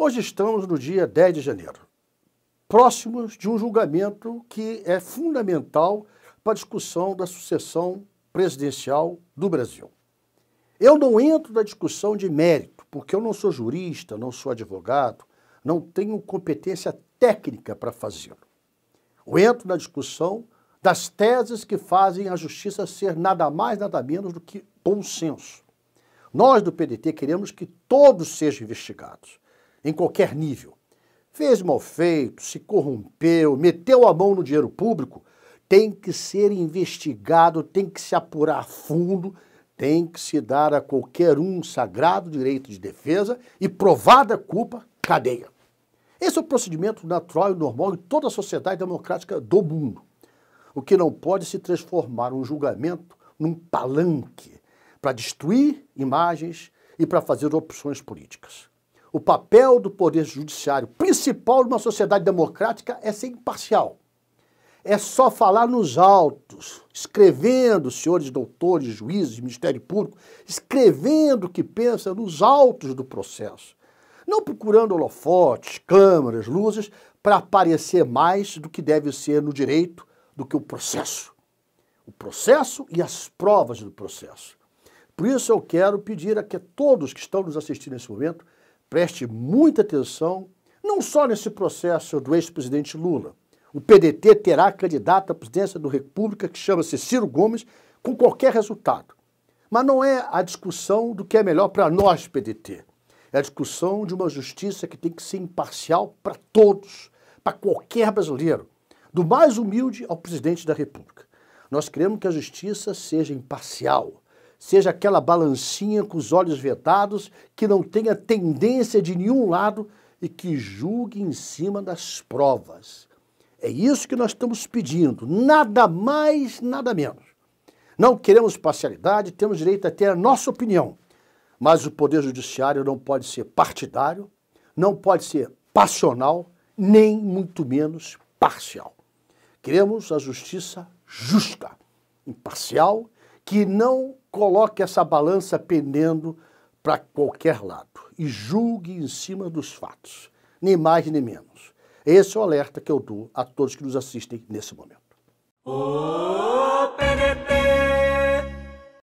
Hoje estamos no dia 10 de janeiro, próximos de um julgamento que é fundamental para a discussão da sucessão presidencial do Brasil. Eu não entro na discussão de mérito, porque eu não sou jurista, não sou advogado, não tenho competência técnica para fazê-lo. Eu entro na discussão das teses que fazem a justiça ser nada mais, nada menos do que bom senso. Nós do PDT queremos que todos sejam investigados em qualquer nível, fez mal feito, se corrompeu, meteu a mão no dinheiro público, tem que ser investigado, tem que se apurar a fundo, tem que se dar a qualquer um sagrado direito de defesa e provada culpa, cadeia. Esse é o procedimento natural e normal em toda a sociedade democrática do mundo. O que não pode se transformar um julgamento num palanque para destruir imagens e para fazer opções políticas. O papel do poder judiciário, principal de uma sociedade democrática, é ser imparcial. É só falar nos autos, escrevendo, senhores doutores, juízes, Ministério Público, escrevendo o que pensa nos autos do processo. Não procurando holofotes, câmeras, luzes, para aparecer mais do que deve ser no direito do que o processo. O processo e as provas do processo. Por isso eu quero pedir a que todos que estão nos assistindo nesse momento preste muita atenção, não só nesse processo do ex-presidente Lula. O PDT terá candidato à presidência da República, que chama-se Ciro Gomes, com qualquer resultado. Mas não é a discussão do que é melhor para nós, PDT. É a discussão de uma justiça que tem que ser imparcial para todos, para qualquer brasileiro, do mais humilde ao presidente da República. Nós queremos que a justiça seja imparcial, seja aquela balancinha com os olhos vetados, que não tenha tendência de nenhum lado e que julgue em cima das provas. É isso que nós estamos pedindo, nada mais, nada menos. Não queremos parcialidade, temos direito a ter a nossa opinião, mas o Poder Judiciário não pode ser partidário, não pode ser passional, nem muito menos parcial. Queremos a justiça justa, imparcial que não coloque essa balança pendendo para qualquer lado e julgue em cima dos fatos, nem mais nem menos. Esse é o alerta que eu dou a todos que nos assistem nesse momento. Oh!